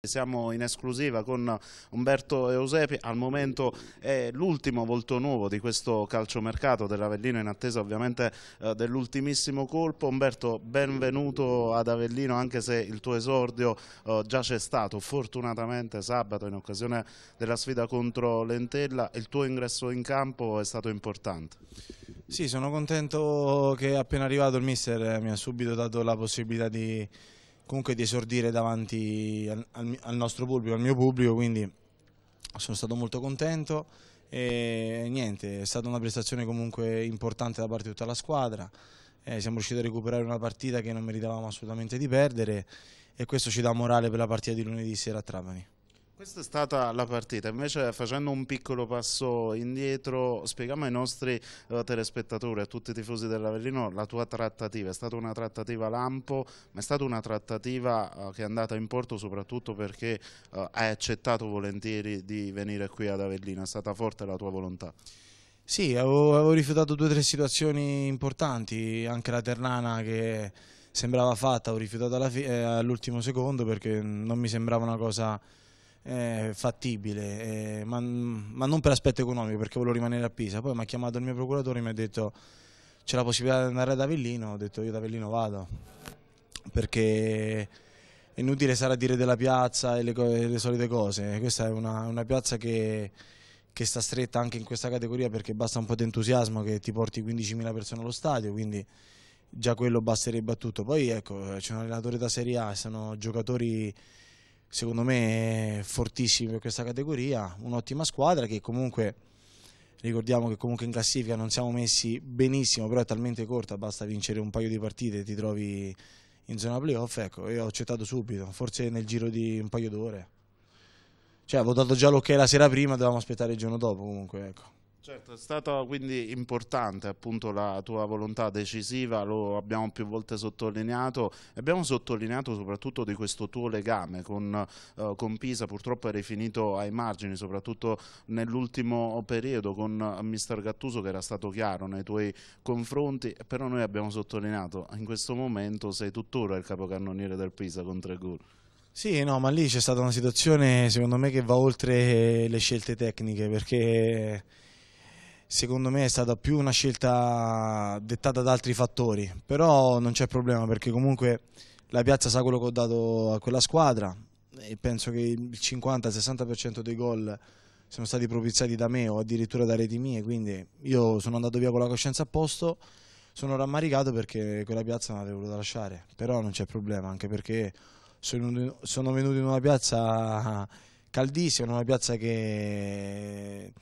Siamo in esclusiva con Umberto Eusepi, al momento è l'ultimo volto nuovo di questo calciomercato dell'Avellino in attesa ovviamente eh, dell'ultimissimo colpo. Umberto benvenuto ad Avellino anche se il tuo esordio eh, già c'è stato fortunatamente sabato in occasione della sfida contro Lentella, il tuo ingresso in campo è stato importante. Sì, sono contento che appena arrivato il mister eh, mi ha subito dato la possibilità di comunque di esordire davanti al, al, nostro pubblico, al mio pubblico, quindi sono stato molto contento e niente, è stata una prestazione comunque importante da parte di tutta la squadra, eh, siamo riusciti a recuperare una partita che non meritavamo assolutamente di perdere e questo ci dà morale per la partita di lunedì sera a Trapani. Questa è stata la partita, invece facendo un piccolo passo indietro, spieghiamo ai nostri uh, telespettatori, a tutti i tifosi dell'Avellino, la tua trattativa. È stata una trattativa lampo, ma è stata una trattativa uh, che è andata in porto soprattutto perché uh, hai accettato volentieri di venire qui ad Avellino, è stata forte la tua volontà. Sì, avevo, avevo rifiutato due o tre situazioni importanti, anche la Ternana che sembrava fatta, ho rifiutato all'ultimo all secondo perché non mi sembrava una cosa eh, fattibile, eh, ma, ma, non per aspetto economico perché volevo rimanere a Pisa. Poi mi ha chiamato il mio procuratore e mi ha detto c'è la possibilità di andare ad Avellino, ho detto io ad Avellino vado perché è inutile sarà dire della piazza e le, le solite cose, questa è una, una piazza che, che, sta stretta anche in questa categoria perché basta un po' di entusiasmo che ti porti 15.000 persone allo stadio, quindi già quello basterebbe a tutto. Poi ecco c'è un allenatore da Serie A, sono giocatori secondo me fortissimi per questa categoria, un'ottima squadra che comunque ricordiamo che comunque in classifica non siamo messi benissimo, però è talmente corta, basta vincere un paio di partite e ti trovi in zona playoff, ecco, io ho accettato subito, forse nel giro di un paio d'ore. Cioè, avevo dato già l'ok la sera prima, dovevamo aspettare il giorno dopo comunque, ecco. Certo, è stata quindi importante appunto la tua volontà decisiva, lo abbiamo più volte sottolineato abbiamo sottolineato soprattutto di questo tuo legame con, eh, con Pisa, purtroppo eri finito ai margini, soprattutto nell'ultimo periodo con eh, Mr. Gattuso che era stato chiaro nei tuoi confronti, però noi abbiamo sottolineato in questo momento sei tuttora il capocannoniere del Pisa con tre gol. Sì, no, ma lì c'è stata una situazione secondo me che va oltre eh, le scelte tecniche perché secondo me è stata più una scelta dettata da altri fattori, però non c'è problema perché comunque la piazza sa quello che ho dato a quella squadra e penso che il 50-60% dei gol siano stati propiziati da me o addirittura da reti mie, quindi io sono andato via con la coscienza a posto, sono rammaricato perché quella piazza non l'avevo voluta lasciare, però non c'è problema anche perché sono, sono venuto in una piazza caldissima, in una piazza che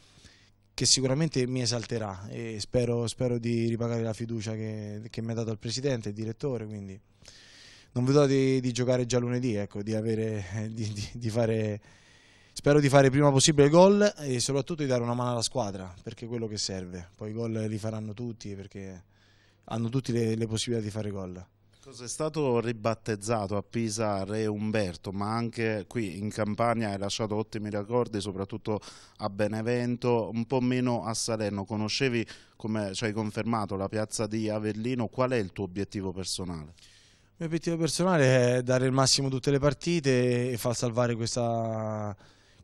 che sicuramente mi esalterà e spero, spero di ripagare la fiducia che, che mi ha dato il presidente e il direttore. Quindi non vedo di, di giocare già lunedì, ecco, di avere, eh, di, di, di fare, spero di fare prima possibile gol e soprattutto di dare una mano alla squadra, perché è quello che serve. Poi i gol li faranno tutti, perché hanno tutte le, le possibilità di fare gol. È stato ribattezzato a Pisa Re Umberto, ma anche qui in Campania hai lasciato ottimi ricordi, soprattutto a Benevento, un po' meno a Salerno. Conoscevi, come ci hai confermato, la piazza di Avellino. Qual è il tuo obiettivo personale? Il mio obiettivo personale è dare il massimo a tutte le partite e far salvare questa,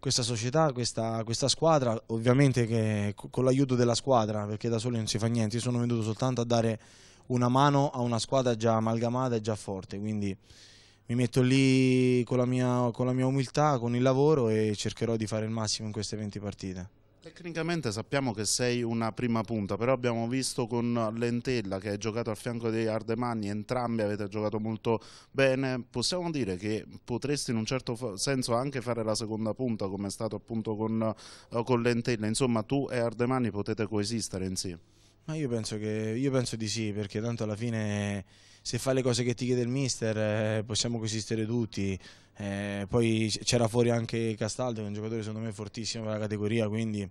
questa società, questa, questa, squadra, ovviamente che con l'aiuto della squadra, perché da soli non si fa niente. Io sono venuto soltanto a dare una mano a una squadra già amalgamata e già forte, quindi mi metto lì con la, mia, con la mia umiltà, con il lavoro e cercherò di fare il massimo in queste 20 partite. Tecnicamente sappiamo che sei una prima punta, però abbiamo visto con Lentella che hai giocato al fianco di Ardemanni, entrambi avete giocato molto bene, possiamo dire che potresti in un certo senso anche fare la seconda punta come è stato appunto con, eh, con Lentella, insomma tu e Ardemanni potete coesistere insieme. Ma io penso, che, io penso di sì, perché tanto alla fine se fai le cose che ti chiede il mister eh, possiamo coesistere tutti. Eh, poi c'era fuori anche Castaldo, che è un giocatore secondo me fortissimo per la categoria, quindi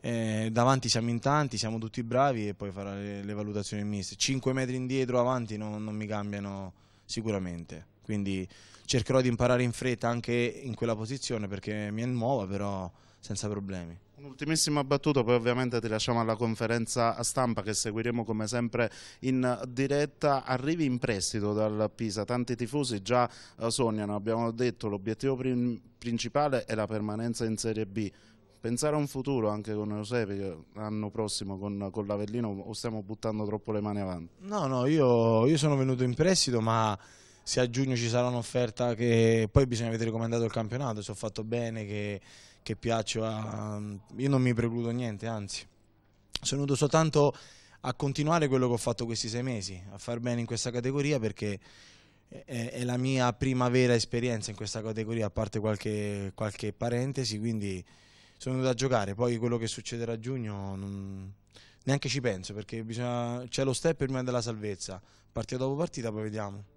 eh, davanti siamo in tanti, siamo tutti bravi e poi farà le, le valutazioni il mister. Cinque metri indietro, avanti non, non mi cambiano sicuramente, quindi cercherò di imparare in fretta anche in quella posizione perché mi è nuova però senza problemi. Un'ultimissima battuta, poi ovviamente ti lasciamo alla conferenza a stampa che seguiremo come sempre in diretta. Arrivi in prestito dal Pisa, tanti tifosi già eh, sognano, abbiamo detto l'obiettivo principale è la permanenza in Serie B. Pensare a un futuro anche con Eusepi l'anno prossimo con, con l'Avellino o stiamo buttando troppo le mani avanti? No, no, io, io sono venuto in prestito ma se a giugno ci sarà un'offerta che poi bisogna vedere come è andato il campionato, se ho fatto bene, che che piaccia, io non mi precludo niente, anzi, sono venuto soltanto a continuare quello che ho fatto questi sei mesi, a far bene in questa categoria perché è, la mia prima vera esperienza in questa categoria, a parte qualche, qualche parentesi, quindi sono venuto a giocare, poi quello che succederà a giugno non, neanche ci penso perché c'è lo step prima della salvezza, partita dopo partita poi vediamo.